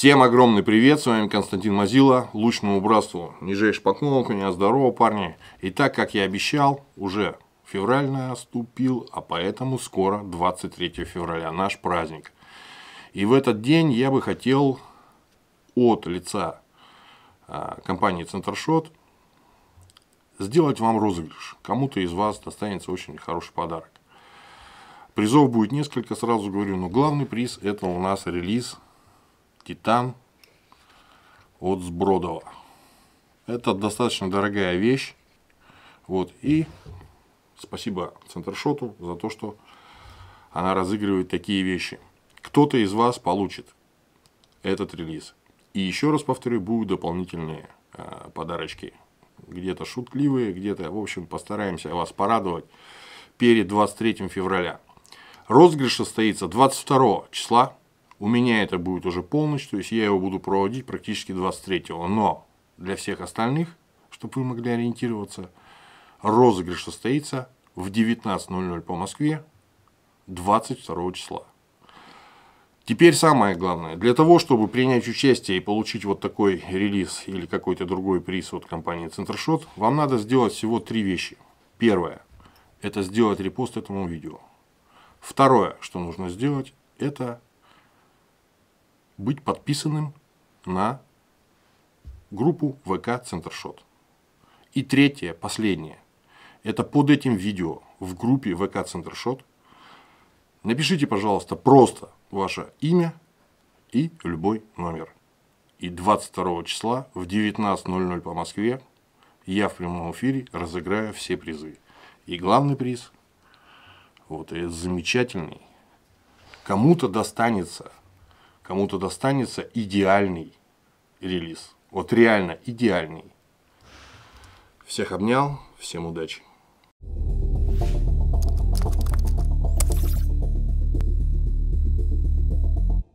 Всем огромный привет, с вами Константин Мазила, лучшему братству нижайший поклон, меня здорово, парни. И так, как я обещал, уже февраль наступил, а поэтому скоро 23 февраля, наш праздник. И в этот день я бы хотел от лица а, компании Центршот сделать вам розыгрыш. Кому-то из вас достанется очень хороший подарок. Призов будет несколько, сразу говорю, но главный приз это у нас релиз Титан от Сбродова. Это достаточно дорогая вещь. Вот. И спасибо Центршоту за то, что она разыгрывает такие вещи. Кто-то из вас получит этот релиз. И еще раз повторю, будут дополнительные э, подарочки. Где-то шутливые, где-то, в общем, постараемся вас порадовать перед 23 февраля. Розыгрыш состоится 22 числа у меня это будет уже полночь, то есть я его буду проводить практически 23-го. Но для всех остальных, чтобы вы могли ориентироваться, розыгрыш состоится в 19.00 по Москве 22 числа. Теперь самое главное, для того, чтобы принять участие и получить вот такой релиз или какой-то другой приз от компании Центршот, вам надо сделать всего три вещи. Первое, это сделать репост этому видео. Второе, что нужно сделать, это быть подписанным на группу ВК Центршот. И третье, последнее. Это под этим видео в группе ВК Центршот. Напишите, пожалуйста, просто ваше имя и любой номер. И 22 числа в 19.00 по Москве я в прямом эфире разыграю все призы. И главный приз, вот этот замечательный, кому-то достанется кому-то достанется идеальный релиз. Вот реально идеальный. Всех обнял, всем удачи.